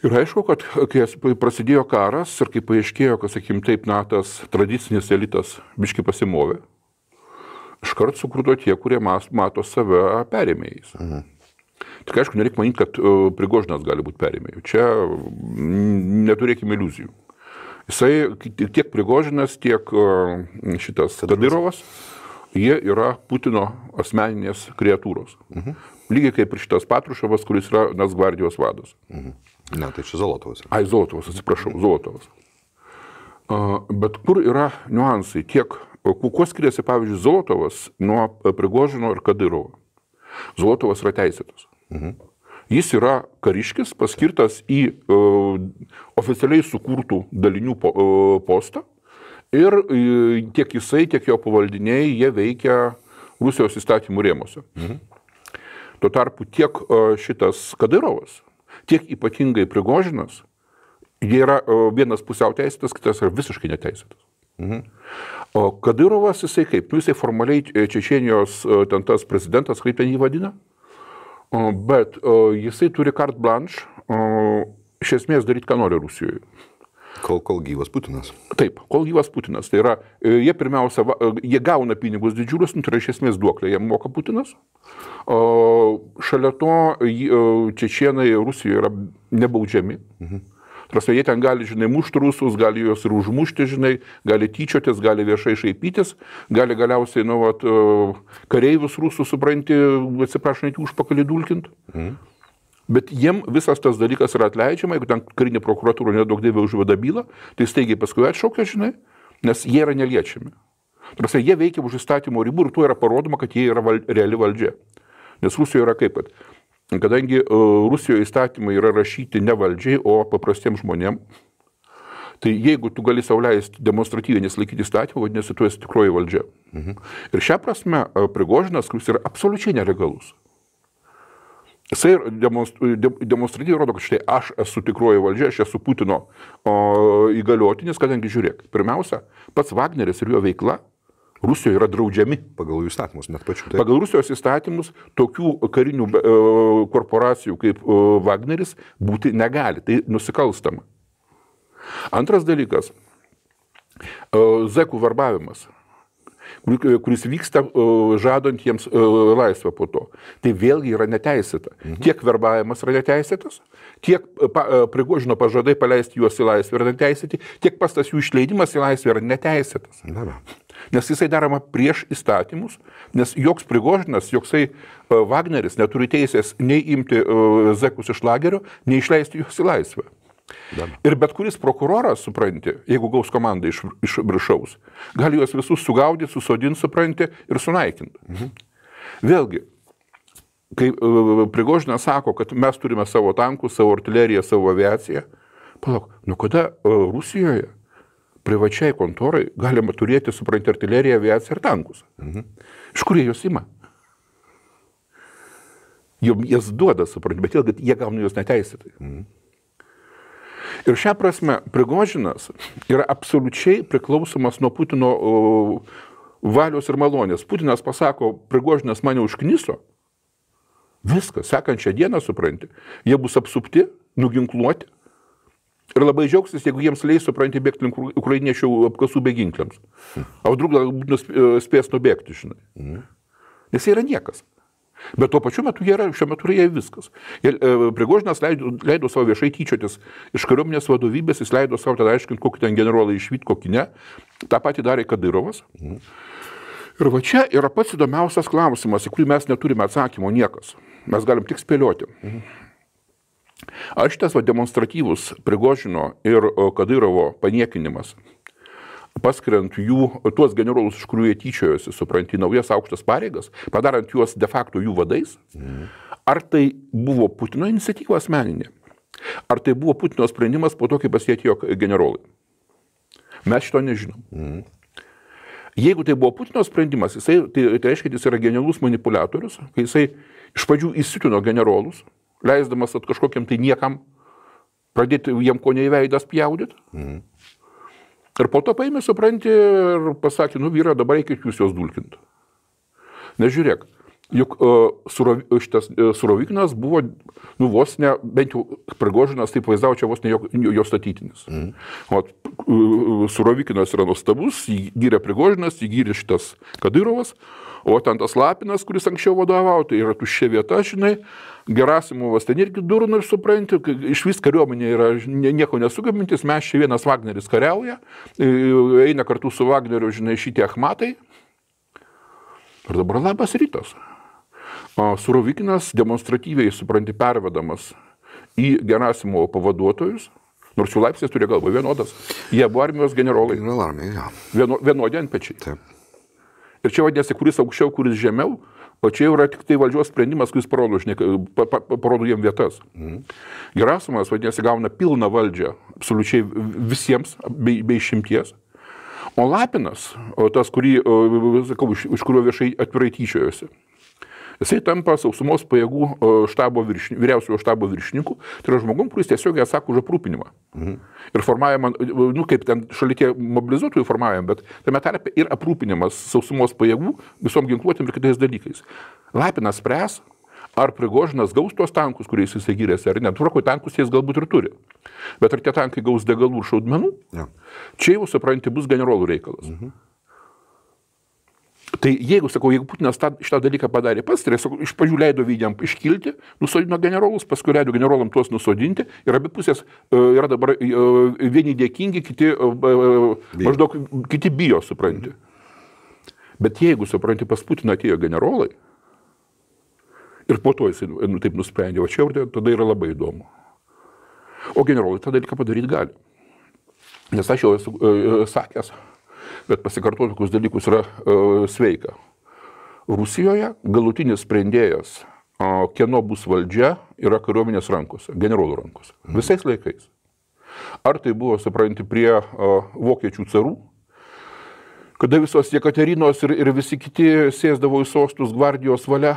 Ir aišku, kad kai prasidėjo karas ir kai paaiškėjo, kad, sakykim, taip natas tradicinis elitas biški pasimovė, iškart sukrūto tie, kurie mato save perėmėjais. Mhm. Tik aišku, nereikia manyti, kad e, prigožinas gali būti perėmėjų. Čia mm, neturėkime iliuzijų. Jisai tiek prigožinas, tiek e, šitas Kadirovas, jie yra Putino asmeninės kreatūros. Mhm. Lygiai kaip ir šitas Patruševas, kuris yra Nasgvardijos vadas. Mhm. Ne, tai čia Zolotovas. Ai, Zolotovas, atsiprašau, Zolotovas. Bet kur yra niuansai, kiek, kuo skiriasi, pavyzdžiui, Zolotovas nuo Prigožino ir Kadirovo? Zolotovas yra teisėtas. Mhm. Jis yra kariškis, paskirtas į uh, oficialiai sukurtų dalinių po, uh, postą ir uh, e, tiek jisai, tiek jo pavaldiniai, jie veikia Rusijos įstatymų rėmose. Mhm. Tuo tarpu tiek uh, šitas Kadirovas, tiek ypatingai Prigožinas, jie yra vienas pusiau teisėtas, kitas yra visiškai neteisėtas. Mhm. O Kadirovas jisai kaip, nu jisai formaliai e, Čečienijos ten tas prezidentas, kaip ten jį vadina, bet jisai turi kart blanš, iš esmės daryti, ką nori Rusijoje. Kol, kol gyvas Putinas. Taip, kol gyvas Putinas. Tai yra, e, jie pirmiausia, va, e, jie gauna pinigus didžiulius, nu, tai yra iš esmės duoklė, jie moka Putinas. O, šalia to e, čečienai Rusijoje yra nebaudžiami. Mhm. Prasme, jie ten gali, žinai, mušti rusus, gali juos ir užmušti, žinai, gali tyčiotis, gali viešai šaipytis, gali galiausiai, nu, vat, kareivius rusus supranti, atsiprašant, užpakalį dulkint. Mhm. Bet jiem visas tas dalykas yra atleidžiama, jeigu ten karinė prokuratūra nedaug dėvė užveda bylą, tai staigiai paskui atšaukia, žinai, nes jie yra neliečiami. Tarsi jie veikia už įstatymo ribų ir tuo yra parodoma, kad jie yra val reali valdžia. Nes Rusijoje yra kaip, kad kadangi e, Rusijoje įstatymai yra rašyti ne valdžiai, o paprastiems žmonėms, Tai jeigu tu gali sauliaisti demonstratyviai nesilaikyti įstatymų, vadinasi, tu esi tikroji valdžia. Mhm. Ir šią prasme e, Prigožinas, kuris yra absoliučiai nelegalus, Jisai demonstratyviai rodo, kad štai aš esu tikroji valdžia, aš esu Putino o, įgaliotinis, kadangi žiūrėk, pirmiausia, pats Wagneris ir jo veikla Rusijoje yra draudžiami. Pagal jų įstatymus, net pačių. Taip. Pagal Rusijos įstatymus tokių karinių e, korporacijų kaip e, Wagneris būti negali. Tai nusikalstama. Antras dalykas e, - zekų varbavimas. E, kuris vyksta e, žadant jiems e, laisvę po to. Tai vėlgi yra neteisėta. Mhm. Tiek verbavimas yra neteisėtas, tiek pa, prigožino pažadai paleisti juos į laisvę yra neteisėti, tiek pastas jų išleidimas į laisvę yra neteisėtas. Na, na. Nes jisai daroma prieš įstatymus, nes joks prigožinas, joksai Wagneris neturi teisės nei imti Zekus iš lagerio, nei išleisti juos į laisvę. Dar. Ir bet kuris prokuroras, supranti, jeigu gaus komandą iš, iš viršaus, gali juos visus sugaudyti, susodinti, supranti, ir sunaikinti. Mhm. Vėlgi, kai e, Prigožinė sako, kad mes turime savo tankus, savo artileriją, savo aviaciją, palauk, nu kada e, Rusijoje privačiai kontorai galima turėti, supranti, artileriją, aviaciją ir tankus? Mhm. Iš kur jie juos ima? Jom jas duoda, supranti, bet vėlgi jie gauna juos neteisėtai. Mhm. Ir šią prasme, Prigožinas yra absoliučiai priklausomas nuo Putino valios ir malonės. Putinas pasako, Prigožinas mane užkniso, viskas, sekančią dieną supranti, jie bus apsupti, nuginkluoti ir labai džiaugsis, jeigu jiems leis supranti bėgti link ukrainiečių apkasų beginkliams. Hm. O drug galbūt spės nubėgti, žinai. Hm. Nes jie yra niekas. Bet tuo pačiu metu jie yra, šiuo metu yra viskas. Ir e, Prigožinas leido, leido savo viešai tyčiotis iš kariuomenės vadovybės, jis leido savo tada aiškinti, kokį ten generolą išvyt, kokį ne. Ta pati darė Kadirovas. Mhm. Ir va čia yra pats įdomiausias klausimas, į kurį mes neturime atsakymo niekas. Mes galim tik spėlioti. Mhm. Aš tas va, demonstratyvus Prigožino ir Kadirovo paniekinimas paskiriant jų, tuos generolus, iš kurių jie tyčiojosi, supranti, naujas aukštas pareigas, padarant juos de facto jų vadais, mm. ar tai buvo Putino iniciatyva asmeninė, ar tai buvo Putino sprendimas po to, kai pasėtėjo generolai. Mes šito nežinom. Mm. Jeigu tai buvo Putino sprendimas, jisai, tai, tai reiškia, jis yra genialus manipuliatorius, kai jisai iš pradžių įsitino generolus, leisdamas at kažkokiam tai niekam pradėti jam ko neįveidęs pjaudyti. Mm. Ir po to paėmė, supranti, ir pasakė, nu vyra, dabar reikia jūs juos dulkinti. Nežiūrėk, Juk e, surov, e, šitas e, surovikinas buvo, nu, vos ne, bent jau Prigožinas taip vaizdavo čia vos ne jo, jo statytinis. Mm. O surovikinas yra nuostabus, jį gyrė Prigožinas, jį gyrė šitas Kadirovas, o ten tas Lapinas, kuris anksčiau vadovavo, tai yra tuščia vieta, žinai, Gerasimovas ten irgi durna ir supranti, iš vis kariuomenė yra nieko nesugamintis, mes čia vienas Wagneris kariauja, eina kartu su Wagneriu, žinai, šitie Ahmatai. Ir dabar labas rytas. Surovikinas demonstratyviai, supranti, pervedamas į Gerasimovo pavaduotojus, nors jų laipsnis turėjo galvo vienodas. Jie buvo armijos generolai. General armija, ja. Vieno, vienodi ant pečiai. Taip. Ir čia vadinasi, kuris aukščiau, kuris žemiau, o čia jau yra tik tai valdžios sprendimas, kuris parodo, žinai, pa, pa, parodo jiem vietas. Mhm. Gerasimas, vadinasi, gauna pilną valdžią absoliučiai visiems, bei, bei šimties. O Lapinas, o tas, kurį, sakau, iš, iš kurio viešai atvirai tyčiojosi, Jisai tampa sausumos pajėgų štabo viršni, vyriausiojo štabo viršininku, tai yra žmogum, kuris tiesiog atsako už aprūpinimą. Mhm. Ir formavimą, nu kaip ten šalia tie mobilizuotojų formavimą, bet tame tarpe ir aprūpinimas sausumos pajėgų visom ginkluotėm ir kitais dalykais. Lapinas spręs, ar prigožinas gaus tuos tankus, kuriais jisai gyrėsi, ar ne. Tvarkoj tankus jis galbūt ir turi. Bet ar tie tankai gaus degalų ir šaudmenų, ja. čia jau supranti bus generolų reikalas. Mhm. Tai jeigu, sakau, jeigu Putinas tą, šitą dalyką padarė pats, tai sakau, iš pradžių leido vydiam iškilti, nusodino generolus, paskui leido generolam tuos nusodinti ir abi pusės e, yra dabar e, vieni dėkingi, kiti e, bijo. maždaug kiti bijo, supranti. Bet jeigu, supranti, pas Putiną atėjo generolai ir po to jis nu, taip nusprendė, o čia jau tada yra labai įdomu. O generolai tą dalyką padaryti gali. Nes aš jau esu e, sakęs, bet pasikartoti tokius dalykus yra uh, sveika. Rusijoje galutinis sprendėjas, uh, kieno bus valdžia, yra kariuomenės rankose, generolų rankose. Mhm. Visais laikais. Ar tai buvo, supranti, prie uh, vokiečių carų, kada visos Jekaterinos ir, ir visi kiti sėsdavo į sostus gvardijos valia,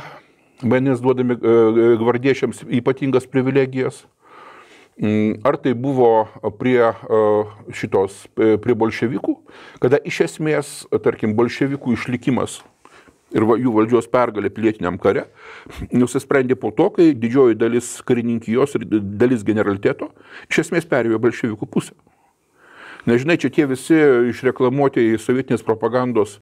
menės duodami e, e, gvardiečiams ypatingas privilegijas. Mm, ar tai buvo prie šitos, e, prie bolševikų, kada iš esmės, tarkim, bolševikų išlikimas ir jų valdžios pergalė pilietiniam kare, nusisprendė po to, kai didžioji dalis karininkijos ir dalis generaliteto iš esmės perėjo bolševikų pusę. Nežinai, čia tie visi išreklamuotieji sovietinės propagandos